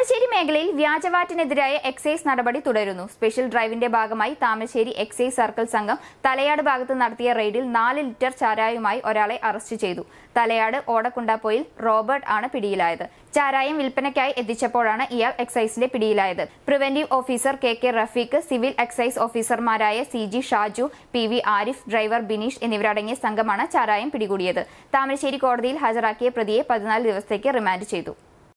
താമരശ്ശേരി മേഖലയിൽ വ്യാജവാറ്റിനെതിരായ എക്സൈസ് നടപടി തുടരുന്നു സ്പെഷ്യൽ ഡ്രൈവിന്റെ ഭാഗമായി താമരശ്ശേരി എക്സൈസ് സർക്കിൾ സംഘം തലയാട് ഭാഗത്ത് നടത്തിയ റെയ്ഡിൽ നാല് ലിറ്റർ ചാരായുമായി ഒരാളെ അറസ്റ്റ് ചെയ്തു തലയാട് ഓടക്കുണ്ടാപ്പോയിൽ റോബർട്ട് ആണ് പിടിയിലായത് ചാരായം വിൽപ്പനയ്ക്കായി എത്തിച്ചപ്പോഴാണ് ഇയാൾ എക്സൈസിന്റെ പിടിയിലായത് preventive officer K K Rafeeq civil excise ഓഫീസർമാരായ C G Shaju P V Arif driver Bineesh എന്നിവരടങ്ങിയ സംഘമാണ് ചാരായം പിടികൂടിയത് താമരശ്ശേരി കോടതിയിൽ ഹാജരാക്കിയ പ്രതിയെ പതിനാല് ദിവസത്തേക്ക് റിമാൻഡ് ചെയ്തു